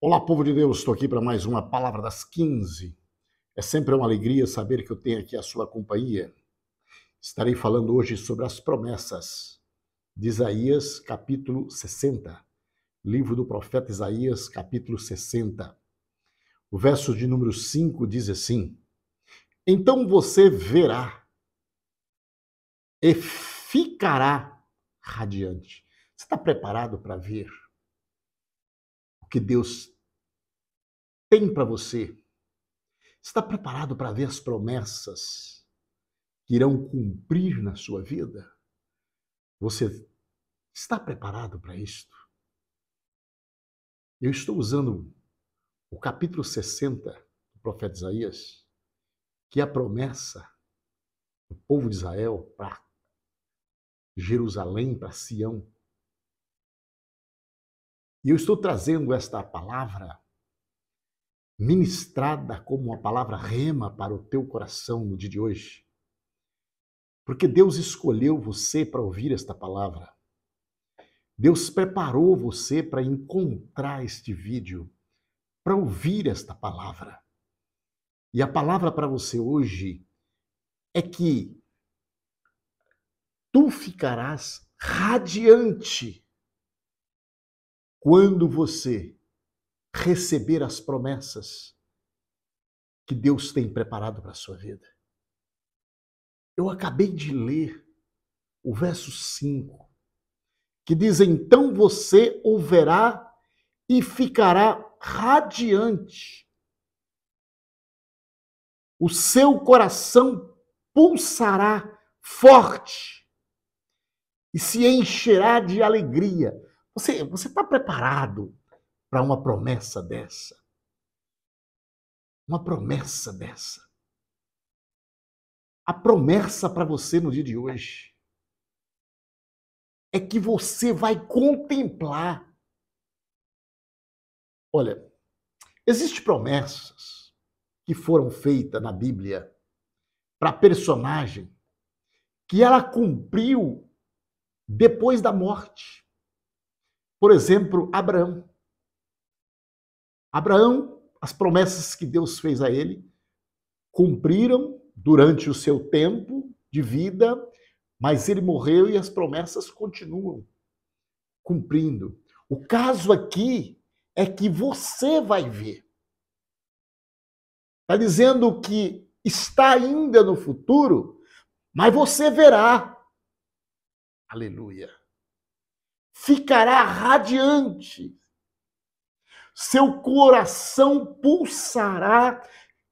Olá, povo de Deus, estou aqui para mais uma Palavra das 15. É sempre uma alegria saber que eu tenho aqui a sua companhia. Estarei falando hoje sobre as promessas de Isaías, capítulo 60. Livro do profeta Isaías, capítulo 60. O verso de número 5 diz assim: Então você verá e ficará radiante. Você está preparado para ver o que Deus tem para você? Está preparado para ver as promessas que irão cumprir na sua vida? Você está preparado para isto? Eu estou usando o capítulo 60 do profeta Isaías, que é a promessa do povo de Israel para Jerusalém, para Sião. E eu estou trazendo esta palavra ministrada como uma palavra rema para o teu coração no dia de hoje. Porque Deus escolheu você para ouvir esta palavra. Deus preparou você para encontrar este vídeo, para ouvir esta palavra. E a palavra para você hoje é que tu ficarás radiante quando você receber as promessas que Deus tem preparado para a sua vida. Eu acabei de ler o verso 5, que diz: Então você o verá e ficará radiante. O seu coração pulsará forte e se encherá de alegria. Você está preparado para uma promessa dessa? Uma promessa dessa. A promessa para você no dia de hoje é que você vai contemplar. Olha, existem promessas que foram feitas na Bíblia para personagem que ela cumpriu depois da morte. Por exemplo, Abraão. Abraão, as promessas que Deus fez a ele cumpriram durante o seu tempo de vida, mas ele morreu e as promessas continuam cumprindo. O caso aqui é que você vai ver. Está dizendo que está ainda no futuro, mas você verá Aleluia. Ficará radiante. Seu coração pulsará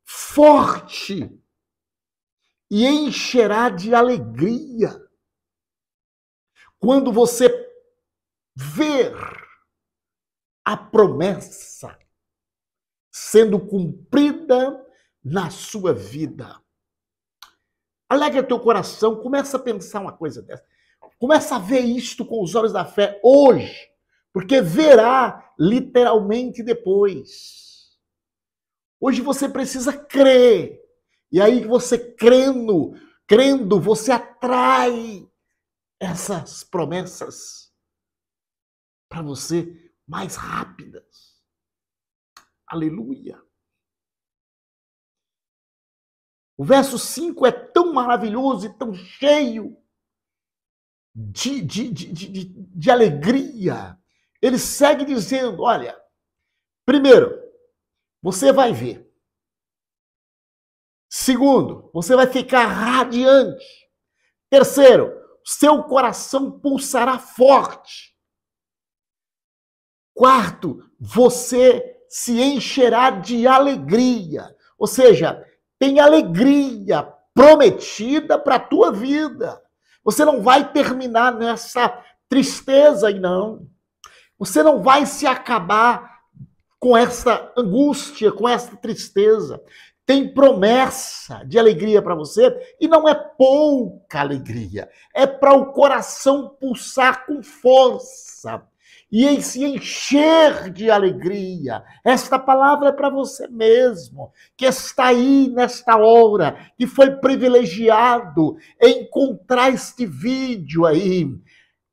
forte e encherá de alegria. Quando você ver a promessa sendo cumprida na sua vida. Alegra teu coração, começa a pensar uma coisa dessa. Começa a ver isto com os olhos da fé hoje, porque verá literalmente depois. Hoje você precisa crer. E aí você crendo, crendo, você atrai essas promessas para você mais rápidas. Aleluia. O verso 5 é tão maravilhoso e tão cheio de, de, de, de, alegria. Ele segue dizendo: olha, primeiro, você vai ver. Segundo, você vai ficar radiante. Terceiro, seu coração pulsará forte. Quarto, você se encherá de alegria. Ou seja, tem alegria prometida para a tua vida. Você não vai terminar nessa tristeza e não. Você não vai se acabar com essa angústia, com essa tristeza. Tem promessa de alegria para você e não é pouca alegria. É para o coração pulsar com força e se encher de alegria. Esta palavra é para você mesmo, que está aí nesta hora, que foi privilegiado encontrar este vídeo aí.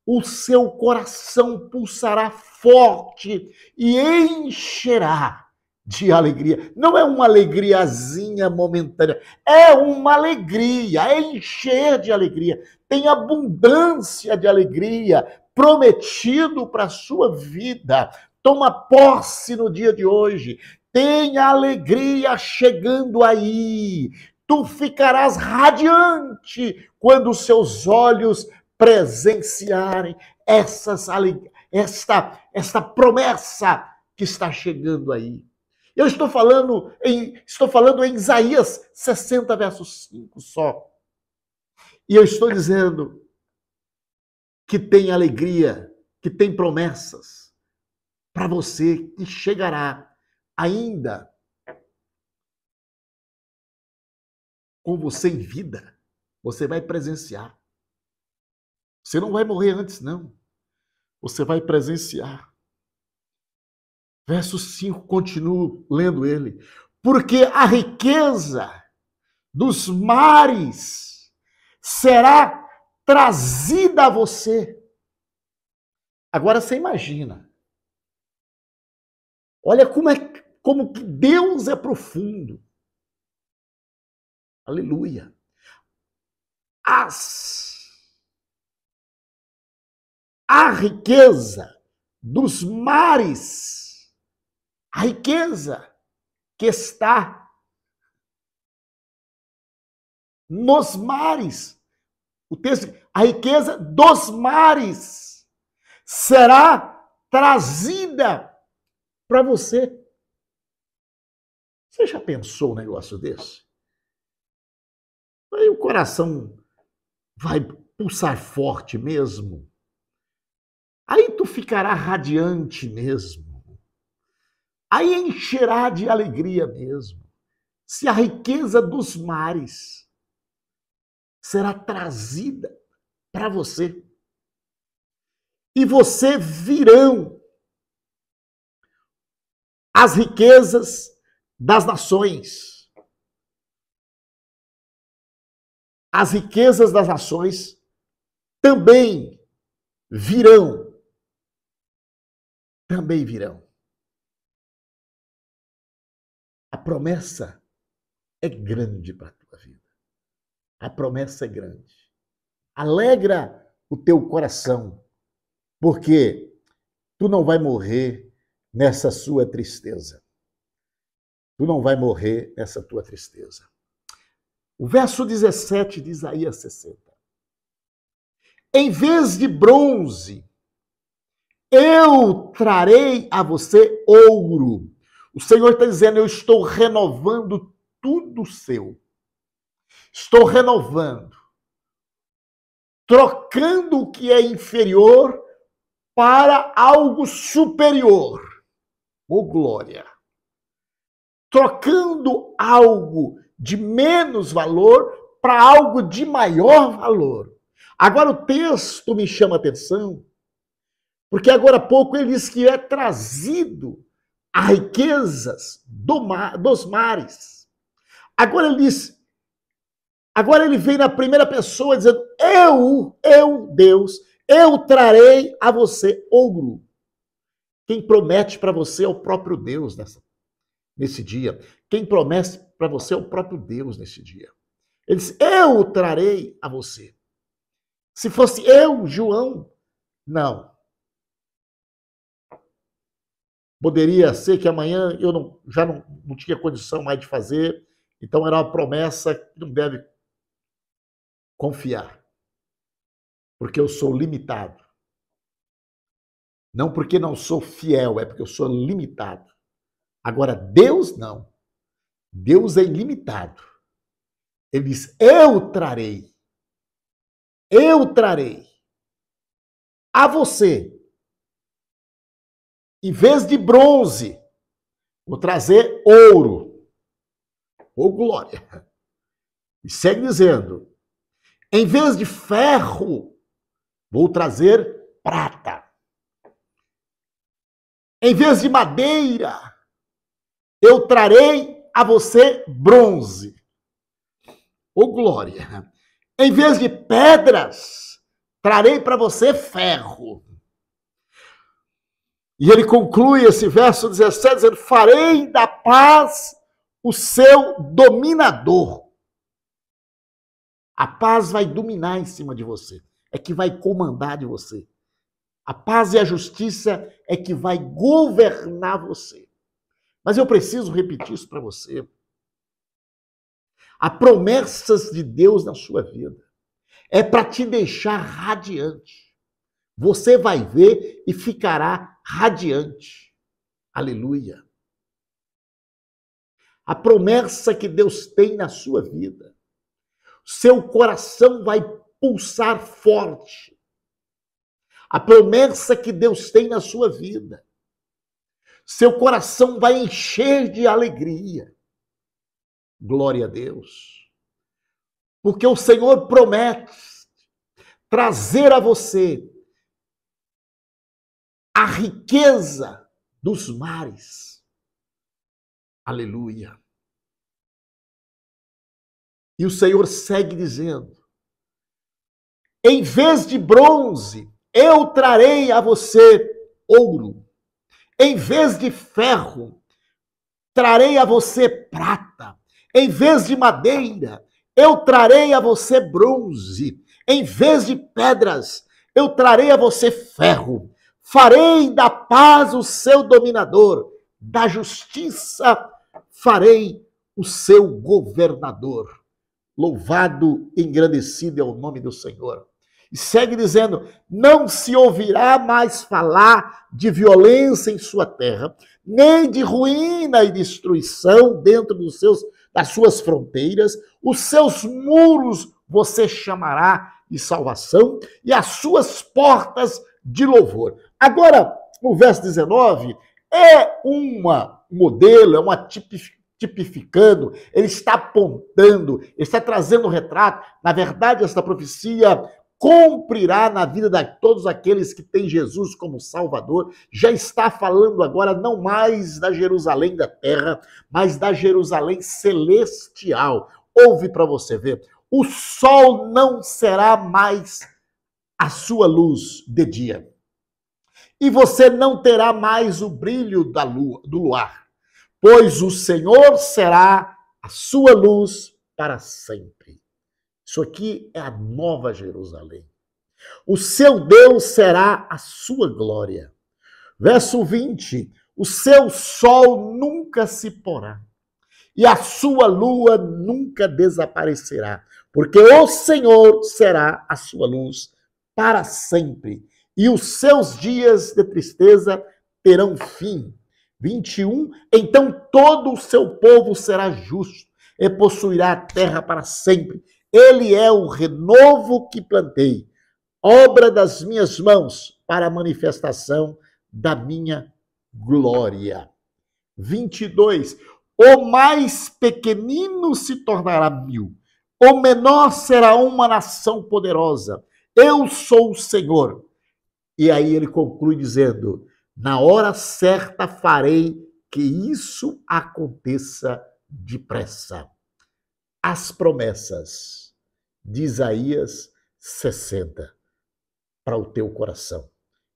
O seu coração pulsará forte e encherá de alegria. Não é uma alegriazinha momentânea, é uma alegria, é encher de alegria. Tem abundância de alegria, prometido para a sua vida. Toma posse no dia de hoje. Tenha alegria chegando aí. Tu ficarás radiante quando seus olhos presenciarem essas, esta, esta promessa que está chegando aí. Eu estou falando em, estou falando em Isaías 60, verso 5 só. E eu estou dizendo que tem alegria, que tem promessas para você que chegará ainda com você em vida. Você vai presenciar. Você não vai morrer antes, não. Você vai presenciar. Verso 5, continuo lendo ele. Porque a riqueza dos mares será trazida a você. Agora você imagina. Olha como é como Deus é profundo. Aleluia. As a riqueza dos mares, a riqueza que está nos mares o texto, a riqueza dos mares será trazida para você. Você já pensou um negócio desse? Aí o coração vai pulsar forte mesmo. Aí tu ficará radiante mesmo. Aí encherá de alegria mesmo. Se a riqueza dos mares será trazida para você. E você virão as riquezas das nações. As riquezas das nações também virão. Também virão. A promessa é grande para a tua vida. A promessa é grande. Alegra o teu coração, porque tu não vai morrer nessa sua tristeza. Tu não vai morrer nessa tua tristeza. O verso 17 de Isaías 60. Em vez de bronze, eu trarei a você ouro. O Senhor está dizendo: Eu estou renovando tudo seu. Estou renovando, trocando o que é inferior para algo superior. Ô oh, glória! Trocando algo de menos valor para algo de maior valor. Agora o texto me chama atenção, porque agora há pouco ele diz que é trazido a riquezas do mar, dos mares. Agora ele diz Agora ele vem na primeira pessoa dizendo: Eu, eu, Deus, eu trarei a você ouro. Quem promete para você é o próprio Deus nessa, nesse dia. Quem promete para você é o próprio Deus nesse dia. Ele diz: Eu trarei a você. Se fosse eu, João, não. Poderia ser que amanhã eu não, já não, não tinha condição mais de fazer, então era uma promessa que não deve confiar. Porque eu sou limitado. Não porque não sou fiel, é porque eu sou limitado. Agora, Deus não. Deus é ilimitado. Ele diz: Eu trarei. Eu trarei a você. Em vez de bronze, vou trazer ouro. Ou glória. E segue dizendo: em vez de ferro, vou trazer prata. Em vez de madeira, eu trarei a você bronze. Ô oh, glória! Em vez de pedras, trarei para você ferro. E ele conclui esse verso 17 dizendo: Farei da paz o seu dominador a paz vai dominar em cima de você, é que vai comandar de você. A paz e a justiça é que vai governar você. Mas eu preciso repetir isso para você. Há promessas de Deus na sua vida. É para te deixar radiante. Você vai ver e ficará radiante. Aleluia. A promessa que Deus tem na sua vida seu coração vai pulsar forte. A promessa que Deus tem na sua vida. Seu coração vai encher de alegria. Glória a Deus. Porque o Senhor promete trazer a você a riqueza dos mares. Aleluia. E o Senhor segue dizendo: Em vez de bronze, eu trarei a você ouro. Em vez de ferro, trarei a você prata. Em vez de madeira, eu trarei a você bronze. Em vez de pedras, eu trarei a você ferro. Farei da paz o seu dominador, da justiça farei o seu governador. Louvado, engrandecido é o nome do Senhor. E segue dizendo: não se ouvirá mais falar de violência em sua terra, nem de ruína e destruição dentro dos seus, das suas fronteiras. Os seus muros você chamará de salvação e as suas portas de louvor. Agora, o verso 19, é uma modelo, é uma tipificação tipificando, ele está apontando, ele está trazendo o retrato. Na verdade, esta profecia cumprirá na vida de todos aqueles que têm Jesus como Salvador. Já está falando agora não mais da Jerusalém da terra, mas da Jerusalém celestial. Ouve para você ver. O sol não será mais a sua luz de dia. E você não terá mais o brilho da lua, do luar pois o Senhor será a sua luz para sempre. Isso aqui é a nova Jerusalém. O seu Deus será a sua glória. Verso 20: O seu sol nunca se porá, e a sua lua nunca desaparecerá, porque o Senhor será a sua luz para sempre, e os seus dias de tristeza terão fim. 21. Então todo o seu povo será justo e possuirá a terra para sempre. Ele é o renovo que plantei, obra das minhas mãos, para a manifestação da minha glória. 22. O mais pequenino se tornará mil, o menor será uma nação poderosa. Eu sou o Senhor. E aí ele conclui dizendo: na hora certa farei que isso aconteça depressa. As promessas de Isaías 60 para o teu coração.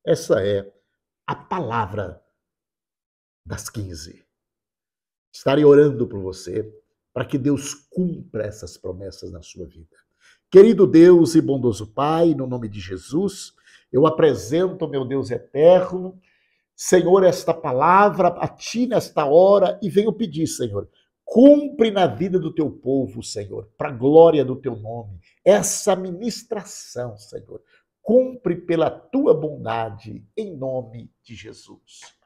Essa é a palavra das 15. Estarei orando por você para que Deus cumpra essas promessas na sua vida. Querido Deus e bondoso Pai, no nome de Jesus, eu apresento, meu Deus eterno, Senhor, esta palavra a ti nesta hora e venho pedir, Senhor. Cumpre na vida do teu povo, Senhor, para a glória do teu nome, essa ministração, Senhor. Cumpre pela tua bondade, em nome de Jesus.